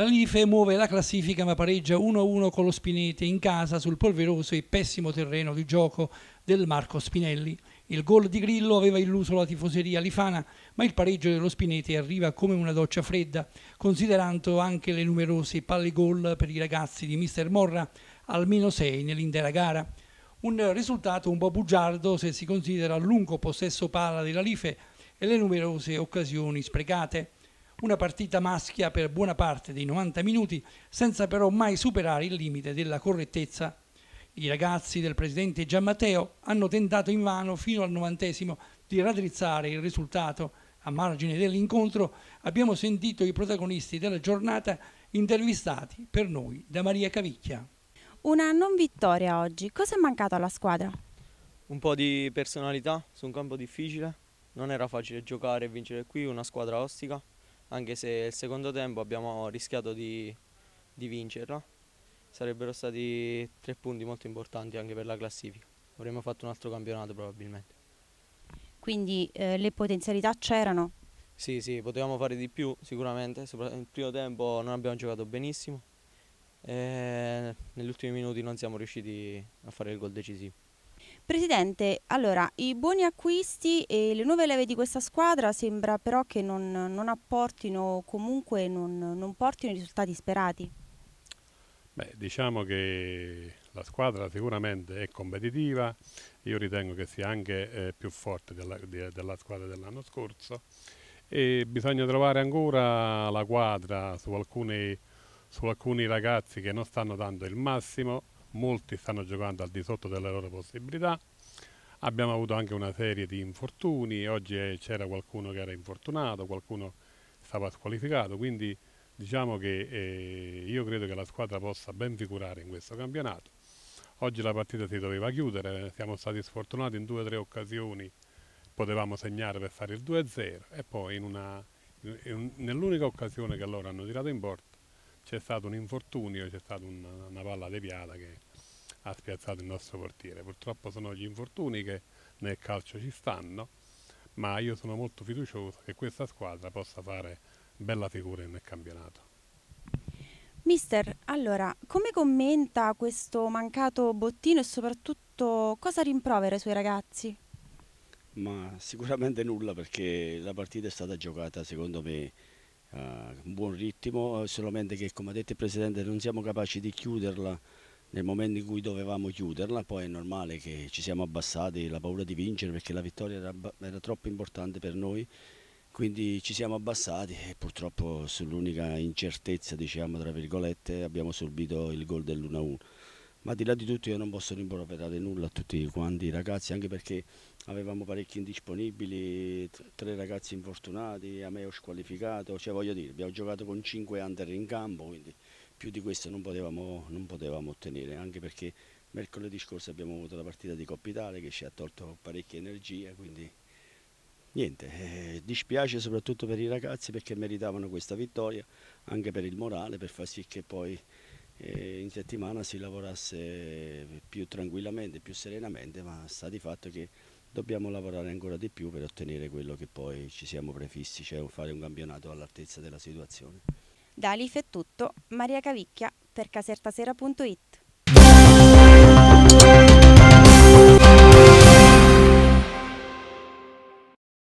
La Life muove la classifica ma pareggia 1-1 con lo Spinete in casa sul polveroso e pessimo terreno di gioco del Marco Spinelli. Il gol di Grillo aveva illuso la tifoseria lifana, ma il pareggio dello Spinete arriva come una doccia fredda, considerando anche le numerose palle gol per i ragazzi di Mister Morra, almeno 6 nell'intera gara. Un risultato un po' bugiardo se si considera il lungo possesso palla della Life e le numerose occasioni sprecate. Una partita maschia per buona parte dei 90 minuti, senza però mai superare il limite della correttezza. I ragazzi del presidente Giammatteo hanno tentato invano fino al novantesimo di raddrizzare il risultato. A margine dell'incontro abbiamo sentito i protagonisti della giornata intervistati per noi da Maria Cavicchia. Una non vittoria oggi, cosa è mancato alla squadra? Un po' di personalità su un campo difficile, non era facile giocare e vincere qui, una squadra ostica, anche se il secondo tempo abbiamo rischiato di, di vincerla. Sarebbero stati tre punti molto importanti anche per la classifica. Avremmo fatto un altro campionato probabilmente. Quindi eh, le potenzialità c'erano? Sì, sì, potevamo fare di più sicuramente. Nel primo tempo non abbiamo giocato benissimo. E negli ultimi minuti non siamo riusciti a fare il gol decisivo. Presidente, allora, i buoni acquisti e le nuove leve di questa squadra sembra però che non, non apportino, comunque non, non, portino i risultati sperati. Beh, diciamo che la squadra sicuramente è competitiva, io ritengo che sia anche eh, più forte della, di, della squadra dell'anno scorso e bisogna trovare ancora la quadra su alcuni, su alcuni ragazzi che non stanno dando il massimo, molti stanno giocando al di sotto delle loro possibilità. Abbiamo avuto anche una serie di infortuni, oggi eh, c'era qualcuno che era infortunato, qualcuno stava squalificato, quindi diciamo che eh, io credo che la squadra possa ben figurare in questo campionato. Oggi la partita si doveva chiudere, siamo stati sfortunati in due o tre occasioni, potevamo segnare per fare il 2-0 e poi nell'unica occasione che loro hanno tirato in porta c'è stato un infortunio, c'è stata una, una palla deviata che ha spiazzato il nostro portiere. Purtroppo sono gli infortuni che nel calcio ci stanno, ma io sono molto fiducioso che questa squadra possa fare bella figura nel campionato. Mister, allora, come commenta questo mancato bottino e soprattutto cosa rimprovera i suoi ragazzi? Ma sicuramente nulla perché la partita è stata giocata secondo me eh, un buon ritmo, eh, solamente che come ha detto il Presidente non siamo capaci di chiuderla nel momento in cui dovevamo chiuderla, poi è normale che ci siamo abbassati, la paura di vincere perché la vittoria era, era troppo importante per noi, quindi ci siamo abbassati e purtroppo sull'unica incertezza, diciamo tra virgolette, abbiamo subito il gol dell'1-1 ma di là di tutto io non posso rimproverare nulla a tutti quanti i ragazzi, anche perché avevamo parecchi indisponibili, tre ragazzi infortunati, a me ho squalificato, cioè voglio dire, abbiamo giocato con cinque under in campo, quindi più di questo non potevamo, non potevamo ottenere, anche perché mercoledì scorso abbiamo avuto la partita di Coppa Italia che ci ha tolto parecchia energia, quindi niente, eh, dispiace soprattutto per i ragazzi perché meritavano questa vittoria, anche per il morale, per far sì che poi in settimana si lavorasse più tranquillamente, più serenamente, ma sta di fatto che dobbiamo lavorare ancora di più per ottenere quello che poi ci siamo prefissi, cioè fare un campionato all'altezza della situazione. Da è tutto, Maria Cavicchia per casertasera.it